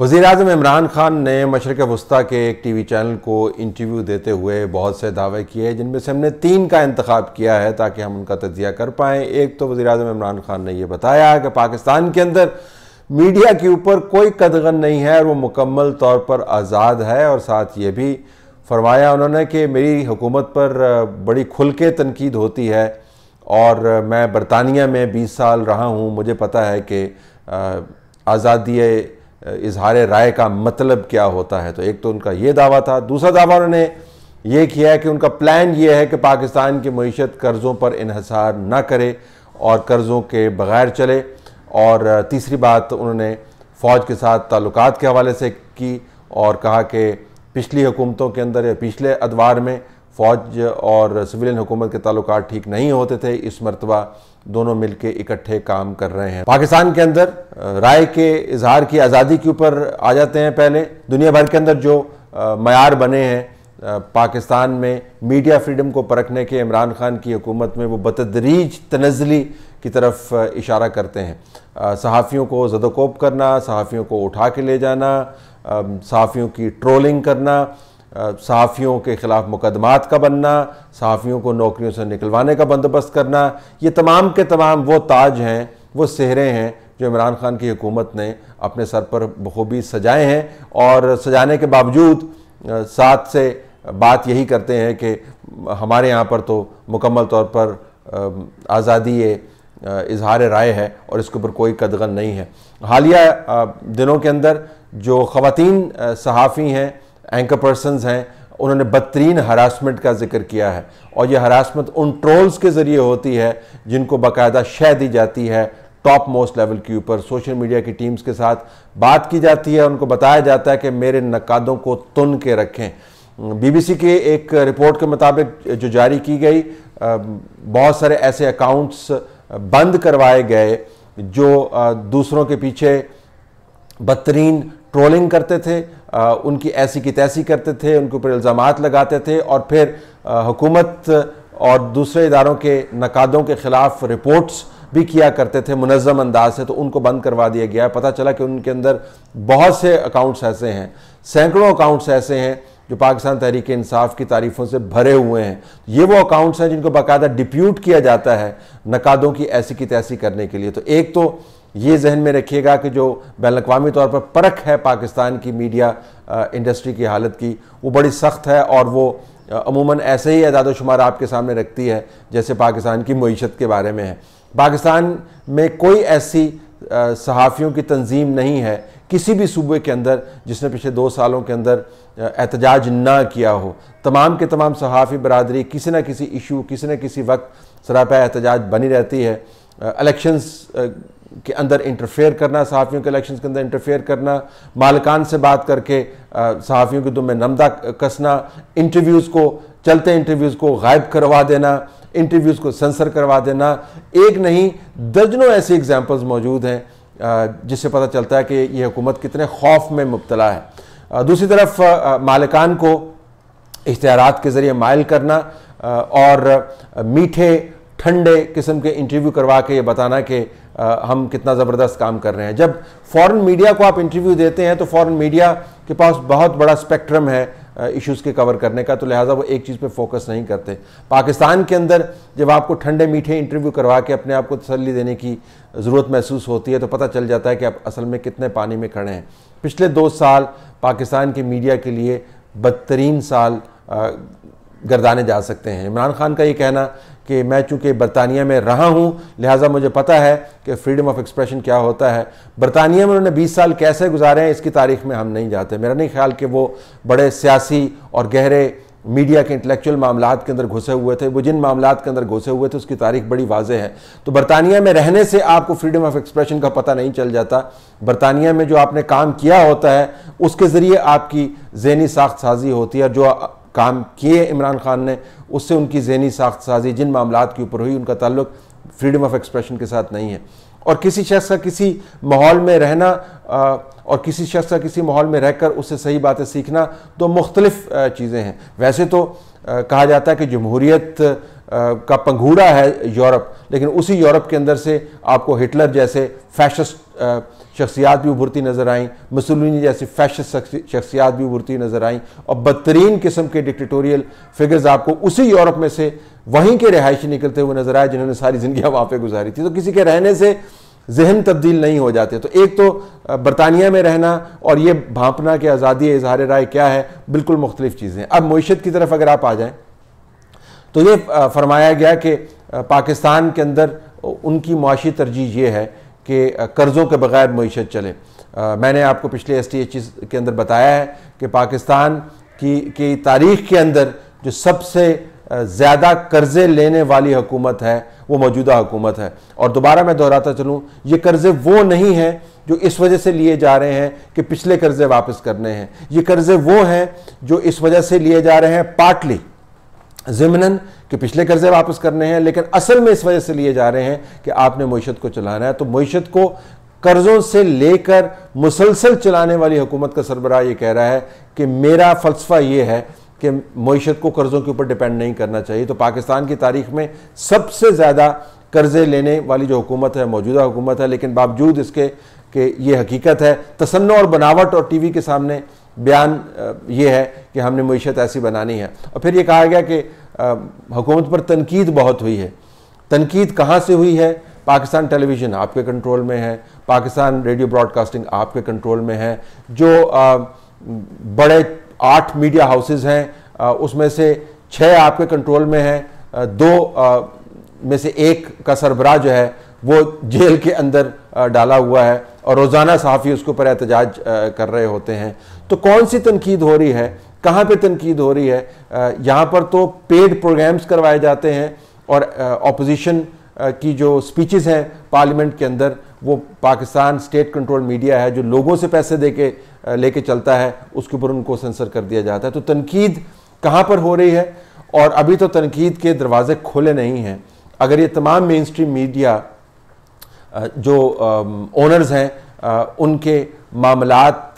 वजीर अजम इमरान खान ने मशरक़ वस्ती के एक टी वी चैनल को इंटरव्यू देते हुए बहुत से दावे किए जिनमें से हमने तीन का इंतखब किया है ताकि हम उनका तजिया कर पाएँ एक तो वज़ी अजम इमरान खान ने यह बताया कि पाकिस्तान के अंदर मीडिया के ऊपर कोई कदगन नहीं है और वो मुकम्मल तौर पर आज़ाद है और साथ ये भी फरमाया उन्होंने कि मेरी हुकूमत पर बड़ी खुल के तनकीद होती है और मैं बरतानिया में बीस साल रहा हूँ मुझे पता है कि आज़ादी इजहार राय का मतलब क्या होता है तो एक तो उनका ये दावा था दूसरा दावा उन्होंने ये किया है कि उनका प्लान ये है कि पाकिस्तान की मीशत कर्ज़ों पर इहसार ना करे और कर्ज़ों के बग़ैर चले और तीसरी बात उन्होंने फ़ौज के साथ ताल्लुक के हवाले से की और कहा कि पिछली हुकूमतों के अंदर या पिछले अदवार में फ़ौज और सिविलियन हुकूमत के ताल्लुक ठीक नहीं होते थे इस मरतबा दोनों मिल के इकट्ठे काम कर रहे हैं पाकिस्तान के अंदर राय के इजहार की आज़ादी के ऊपर आ जाते हैं पहले दुनिया भर के अंदर जो मैार बने हैं पाकिस्तान में मीडिया फ्रीडम को परखने के इमरान खान की हुकूमत में वो बतदरीज तनजली की तरफ इशारा करते हैं सहाफ़ियों को जदोकोप करना सहाफ़ियों को उठा के ले जाना सहाफ़ियों की ट्रोलिंग करना सहाफ़ियों के ख़िलाफ़ मुकदमात का बनना सहाफ़ियों को नौकरियों से निकलवाने का बंदोबस्त करना ये तमाम के तमाम वो ताज हैं वो सेहरे हैं जो इमरान खान की हुकूमत ने अपने सर पर बखूबी सजाए हैं और सजाने के बावजूद साथ से बात यही करते हैं कि हमारे यहाँ पर तो मुकम्मल तौर पर आज़ादी इजहार राय है और इसके ऊपर कोई कदगन नहीं है हालिया दिनों के अंदर जो ख़वान सहाफ़ी हैं एंकर पर्सनस हैं उन्होंने बदतरीन हरासमेंट का जिक्र किया है और यह हरासमेंट उन ट्रोल्स के ज़रिए होती है जिनको बाकायदा शह दी जाती है टॉप मोस्ट लेवल के ऊपर सोशल मीडिया की टीम्स के साथ बात की जाती है उनको बताया जाता है कि मेरे नकादों को तुन के रखें बीबीसी के एक रिपोर्ट के मुताबिक जो जारी की गई बहुत सारे ऐसे अकाउंट्स बंद करवाए गए जो दूसरों के पीछे बदतरीन ट्रोलिंग करते थे उनकी ऐसी की तैसी करते थे उनके ऊपर इल्ज़ाम लगाते थे और फिर हुकूमत और दूसरे इदारों के नकादों के ख़िलाफ़ रिपोर्ट्स भी किया करते थे मनज़म अंदाज से तो उनको बंद करवा दिया गया पता चला कि उनके अंदर बहुत से अकाउंट्स ऐसे हैं सैकड़ों अकाउंट्स ऐसे हैं जो पाकिस्तान तहरीक इंसाफ की तारीफ़ों से भरे हुए हैं ये वो अकाउंट्स हैं जिनको बाकायदा डिप्यूट किया जाता है नकादों की ऐसी की तैसी करने के लिए तो एक तो ये जहन में रखिएगा कि जो बैन अवी तौर पर परख है पाकिस्तान की मीडिया इंडस्ट्री की हालत की वो बड़ी सख्त है और वो अमूमन ऐसे ही अदाद शुमार आपके सामने रखती है जैसे पाकिस्तान की मीशत के बारे में है पाकिस्तान में कोई ऐसी सहाफ़ियों की तंजीम नहीं है किसी भी सूबे के अंदर जिसने पिछले दो सालों के अंदर एहतजाज ना किया हो तमाम के तमाम सहाफ़ी बरदरी किसी न किसी इशू किसी न किसी वक्त सरापा एहतजाज बनी रहती है इलेक्शंस के अंदर इंटरफेयर करना सहाफ़ियों के इलेक्शन के अंदर इंटरफेयर करना मालकान से बात करके सहाफ़ियों के दुम में नमदा कसना इंटरव्यूज़ को चलते इंटरव्यूज़ को गायब करवा देना इंटरव्यूज़ को सेंसर करवा देना एक नहीं दर्जनों ऐसी एग्जाम्पल्स मौजूद हैं जिससे पता चलता है कि ये हुकूमत कितने खौफ में मुबतला है दूसरी तरफ मालकान को इश्तारात के ज़रिए मायल करना और मीठे ठंडे किस्म के इंटरव्यू करवा के ये बताना कि आ, हम कितना ज़बरदस्त काम कर रहे हैं जब फॉरेन मीडिया को आप इंटरव्यू देते हैं तो फॉरेन मीडिया के पास बहुत बड़ा स्पेक्ट्रम है इश्यूज़ के कवर करने का तो लिहाजा वो एक चीज़ पे फोकस नहीं करते पाकिस्तान के अंदर जब आपको ठंडे मीठे इंटरव्यू करवा के अपने आप को तसली देने की ज़रूरत महसूस होती है तो पता चल जाता है कि आप असल में कितने पानी में खड़े हैं पिछले दो साल पाकिस्तान के मीडिया के लिए बदतरीन साल आ, गर्दाने जा सकते हैं इमरान खान का ये कहना कि मैं चूँकि बरतानिया में रहा हूँ लिहाजा मुझे पता है कि फ्रीडम ऑफ एक्सप्रेशन क्या होता है बरतानिया में उन्होंने 20 साल कैसे गुजारे हैं इसकी तारीख में हम नहीं जाते मेरा नहीं ख्याल कि वो बड़े सियासी और गहरे मीडिया के इंटेलेक्चुअल मामला के अंदर घुसे हुए थे वो जिन मामला के अंदर घुसे हुए थे उसकी तारीख बड़ी वाजे है तो बरतानिया में रहने से आपको फ्रीडम ऑफ एक्सप्रेशन का पता नहीं चल जाता बरतानिया में जो आपने काम किया होता है उसके ज़रिए आपकी जहनी साख्त साजी होती है और जो काम किए इमरान खान ने उससे उनकी जहनी साख्त साजी जिन मामला के ऊपर हुई उनका ताल्लुक फ्रीडम ऑफ एक्सप्रेशन के साथ नहीं है और किसी शख्स का किसी माहौल में रहना आ, और किसी शख्स का किसी माहौल में रहकर उससे सही बातें सीखना तो मुख्तलिफ चीज़ें हैं वैसे तो आ, कहा जाता है कि जमहूरीत का पंघूड़ा है यूरोप लेकिन उसी यूरोप के अंदर से आपको हिटलर जैसे फैशस्ट शख्सियात भी उभरती नज़र आईं मुसलिनी जैसी फैशस्ट शख्सियात भी उभरती नज़र आईं और बदतरीन किस्म के डिक्टोरियल फिगर्स आपको उसी यूरोप में से वहीं के रहायशी निकलते हुए नज़र आए जिन्होंने सारी ज़िंदगी वहाँ पर गुजारी थी तो किसी के रहने से जहन तब्दील नहीं हो जाते तो एक तो बरतानिया में रहना और ये भापना कि आज़ादी इजहार राय क्या है बिल्कुल मुख्तलिफ चीज़ें अब मीशत की तरफ अगर आप आ जाएँ तो ये फरमाया गया कि पाकिस्तान के अंदर उनकी मुआशी तरजीह ये है कि कर्ज़ों के बगैर मीशत चले मैंने आपको पिछले एस टी एच के अंदर बताया है कि पाकिस्तान की की तारीख के अंदर जो सबसे ज़्यादा कर्ज़े लेने वाली हुकूमत है वो मौजूदा हुकूमत है और दोबारा मैं दोहराता चलूँ ये कर्ज़े वो नहीं हैं जो इस वजह से लिए जा रहे हैं कि पिछले कर्ज़े वापस करने हैं ये कर्ज़े वो हैं जो इस वजह से लिए जा रहे हैं पार्टली ज़मनन कि पिछले कर्जे वापस करने हैं लेकिन असल में इस वजह से लिए जा रहे हैं कि आपने मीशत को चलाना है तो मीशत को कर्ज़ों से लेकर मुसलसल चलाने वाली हुकूमत का सरबरा ये कह रहा है कि मेरा फ़लसफ़ा ये है कि मीशत को कर्ज़ों के ऊपर डिपेंड नहीं करना चाहिए तो पाकिस्तान की तारीख में सबसे ज़्यादा कर्ज़े लेने वाली जो हुकूमत है मौजूदा हुकूमत है लेकिन बावजूद इसके कि ये हकीकत है तसन्न और बनावट और टी वी के सामने बयान ये है कि हमने मीशत ऐसी बनानी है और फिर ये कहा गया कि हुकूमत पर तनकीद बहुत हुई है तनकीद कहाँ से हुई है पाकिस्तान टेलीविज़न आपके कंट्रोल में है पाकिस्तान रेडियो ब्रॉडकास्टिंग आपके कंट्रोल में है जो आ, बड़े आठ मीडिया हाउसेज हैं उसमें से छः आपके कंट्रोल में हैं दो आ, में से एक का सरबराह जो है वो जेल के अंदर डाला हुआ है और रोज़ाना सहाफ़ी उसके ऊपर एहतजाज कर रहे होते हैं तो कौन सी तनकीद हो रही है कहाँ पर तनकीद हो रही है यहाँ पर तो पेड प्रोग्राम्स करवाए जाते हैं और अपोजिशन की जो स्पीचेस हैं पार्लियामेंट के अंदर वो पाकिस्तान स्टेट कंट्रोल मीडिया है जो लोगों से पैसे दे के लेके चलता है उसके ऊपर उनको सेंसर कर दिया जाता है तो तनकीद कहाँ पर हो रही है और अभी तो तनकीद के दरवाजे खोले नहीं हैं अगर ये तमाम मेन स्ट्रीम मीडिया जो ओनर्स हैं उनके मामलात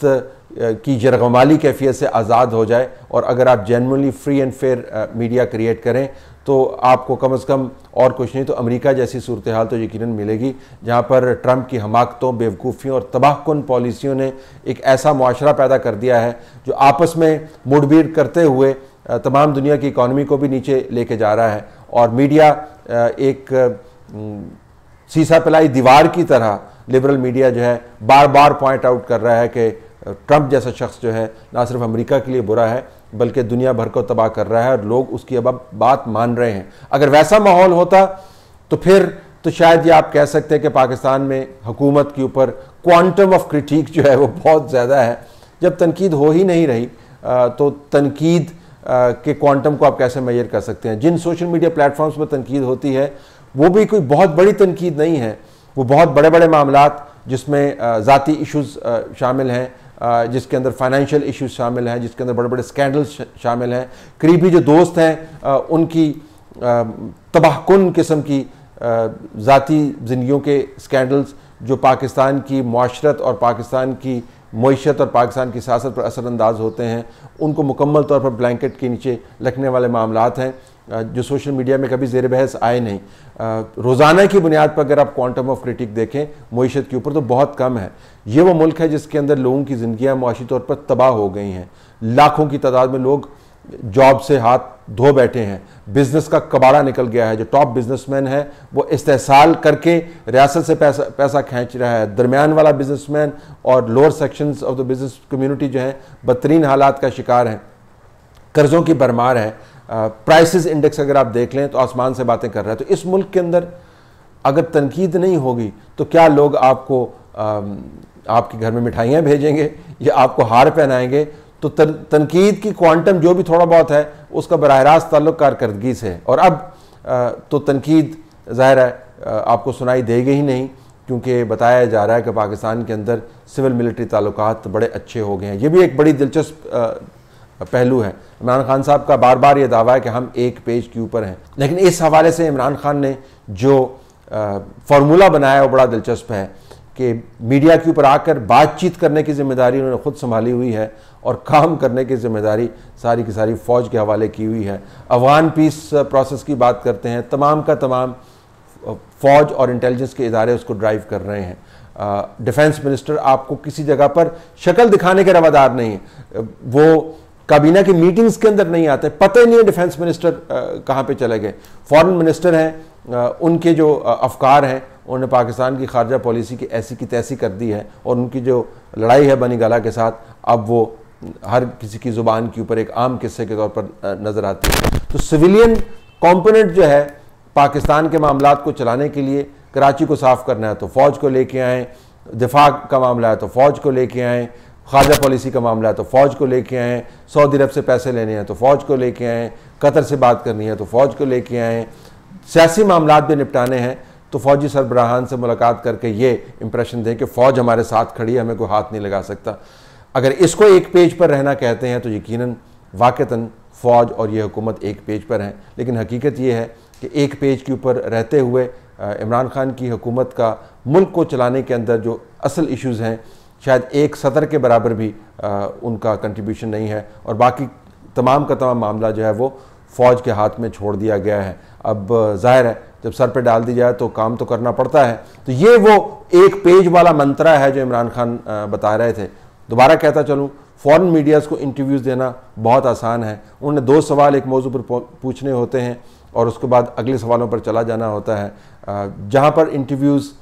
की जरगमाली कैफियत से आज़ाद हो जाए और अगर आप genuinely free and fair media create करें तो आपको कम अज़ कम और कुछ नहीं तो अमेरिका जैसी सूरत हाल तो यकीनन मिलेगी जहाँ पर ट्रंप की हमाकतों बेवकूफ़ियों और तबाहकुन पॉलिसियों ने एक ऐसा मुआरा पैदा कर दिया है जो आपस में मुठभेड़ करते हुए तमाम दुनिया की इकानमी को भी नीचे लेके जा रहा है और मीडिया एक सीसा पिलाई दीवार की तरह लिबरल मीडिया जो है बार बार पॉइंट आउट कर रहा है कि ट्रंप जैसा शख्स जो है ना सिर्फ अमेरिका के लिए बुरा है बल्कि दुनिया भर को तबाह कर रहा है और लोग उसकी अब बात मान रहे हैं अगर वैसा माहौल होता तो फिर तो शायद ये आप कह सकते हैं कि पाकिस्तान में हुकूमत के ऊपर क्वांटम ऑफ क्रिटिक जो है वो बहुत ज़्यादा है जब तनकीद हो ही नहीं रही तो तनकीद के क्वांटम को आप कैसे मैयर कर सकते हैं जिन सोशल मीडिया प्लेटफॉर्म्स पर तनकीद होती है वो भी कोई बहुत बड़ी तनकीद नहीं है वो बहुत बड़े बड़े मामला जिसमें ज़ाती इशूज़ शामिल हैं जिसके अंदर फाइनेंशियल इश्यूज शामिल हैं जिसके अंदर बड़े बड़े स्कैंडल्स शामिल हैं करीबी जो दोस्त हैं उनकी तबाहकुन किस्म की ज़ाती ज़िंदगियों के स्कैंडल्स जो पाकिस्तान की माशरत और पाकिस्तान की मीशत और पाकिस्तान की सियासत पर असरानंदाज होते हैं उनको मुकम्मल तौर पर ब्लैंकेट के नीचे रखने वाले मामला हैं जो सोशल मीडिया में कभी जेर बहस आए नहीं रोज़ाना की बुनियाद पर अगर आप क्वांटम ऑफ क्रिटिक देखें मीशत के ऊपर तो बहुत कम है ये वो मुल्क है जिसके अंदर लोगों की ज़िंदियाँ मुआशी तौर पर तबाह हो गई हैं लाखों की तादाद में लोग जॉब से हाथ धो बैठे हैं बिज़नेस का कबाड़ा निकल गया है जो टॉप बिजनेसमैन है वो इस्तेसाल करके रियासत से पैसा पैसा खींच रहा है दरमियान वाला बिजनेसमैन और lower sections of the business community जो हैं बदतरीन हालात का शिकार हैं कर्ज़ों की भरमार है प्राइसेस इंडेक्स अगर आप देख लें तो आसमान से बातें कर रहा है तो इस मुल्क के अंदर अगर तनकीद नहीं होगी तो क्या लोग आपको आ, आपके घर में मिठाइयाँ भेजेंगे या आपको हार पहनाएंगे तो तन, तनकीद की क्वांटम जो भी थोड़ा बहुत है उसका बरह रास्त ताल्लुक कारकर्दगी से है और अब आ, तो तनकीद ज़ाहिर है आपको सुनाई देगी ही नहीं क्योंकि बताया जा रहा है कि पाकिस्तान के अंदर सिविल मिलिट्री ताल्लुक बड़े अच्छे हो गए हैं ये भी एक बड़ी दिलचस्प पहलू है इमरान खान साहब का बार बार ये दावा है कि हम एक पेज के ऊपर हैं लेकिन इस हवाले से इमरान खान ने जो फार्मूला बनाया वो बड़ा दिलचस्प है कि मीडिया के ऊपर आकर बातचीत करने की जिम्मेदारी उन्होंने खुद संभाली हुई है और काम करने की जिम्मेदारी सारी की सारी फौज के हवाले की हुई है अफगान पीस प्रोसेस की बात करते हैं तमाम का तमाम फौज और इंटेलिजेंस के इदारे उसको ड्राइव कर रहे हैं डिफेंस मिनिस्टर आपको किसी जगह पर शक्ल दिखाने के रवादार नहीं है वो काबीना की मीटिंग्स के अंदर नहीं आते पता ही नहीं है डिफेंस मिनिस्टर कहाँ पे चले गए फॉरेन मिनिस्टर हैं उनके जो अफकार हैं उन्होंने पाकिस्तान की खारजा पॉलिसी की ऐसी की तैसी कर दी है और उनकी जो लड़ाई है बनी गला के साथ अब वो हर किसी की ज़ुबान के ऊपर एक आम किस्से के तौर पर नज़र आती है तो सिविलियन कॉम्पोनेंट जो है पाकिस्तान के मामला को चलाने के लिए कराची को साफ़ करना है तो फ़ौज को लेके आएँ दिफा का मामला है तो फ़ौज को लेके आएँ खारजा पॉलिसी का मामला है तो फ़ौज को लेके आएँ सऊदी अरब से पैसे लेने हैं तो फ़ौज को लेके आएँ कतर से बात करनी है तो फ़ौज को लेके आएँ सियासी मामला भी निपटाने हैं तो फौजी सरबराहान से मुलाकात करके ये इंप्रेशन दें कि फ़ौज हमारे साथ खड़ी है हमें कोई हाथ नहीं लगा सकता अगर इसको एक पेज पर रहना कहते हैं तो यकीन वाक़ता फ़ौज और ये हुकूमत एक पेज पर हैं लेकिन हकीकत ये है कि एक पेज के ऊपर रहते हुए इमरान खान की हुकूमत का मुल्क को चलाने के अंदर जो असल इश्यूज़ हैं शायद एक सतर के बराबर भी आ, उनका कंट्रीब्यूशन नहीं है और बाकी तमाम का तमाम मामला जो है वो फ़ौज के हाथ में छोड़ दिया गया है अब जाहिर है जब सर पे डाल दी जाए तो काम तो करना पड़ता है तो ये वो एक पेज वाला मंत्रा है जो इमरान खान बता रहे थे दोबारा कहता चलूँ फ़ौरन मीडियाज़ को इंटरव्यूज़ देना बहुत आसान है उन्हें दो सवाल एक मौजू पर पूछने होते हैं और उसके बाद अगले सवालों पर चला जाना होता है जहाँ पर इंटरव्यूज़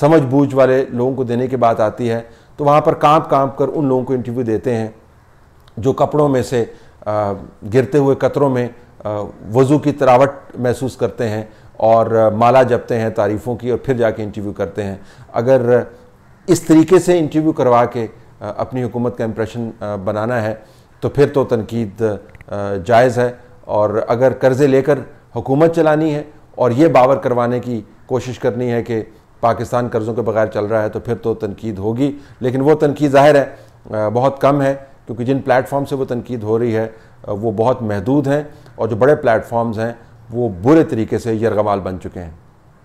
समझ बूझ वाले लोगों को देने की बात आती है तो वहाँ पर कांप कांप कर उन लोगों को इंटरव्यू देते हैं जो कपड़ों में से गिरते हुए कतरों में वज़ू की तरावट महसूस करते हैं और माला जपते हैं तारीफ़ों की और फिर जाके इंटरव्यू करते हैं अगर इस तरीके से इंटरव्यू करवा के अपनी हुकूमत का इम्प्रेशन बनाना है तो फिर तो तनकीद जायज़ है और अगर कर्ज़े लेकर हुकूमत चलानी है और ये बावर करवाने की कोशिश करनी है कि पाकिस्तान कर्ज़ों के बगैर चल रहा है तो फिर तो तनकीद होगी लेकिन वो तनकीद ज़ाहिर है बहुत कम है क्योंकि जिन प्लेटफॉर्म से वो तनकीद हो रही है वो बहुत महदूद हैं और जो बड़े प्लेटफॉर्म्स हैं वो बुरे तरीके से यरगमाल बन चुके हैं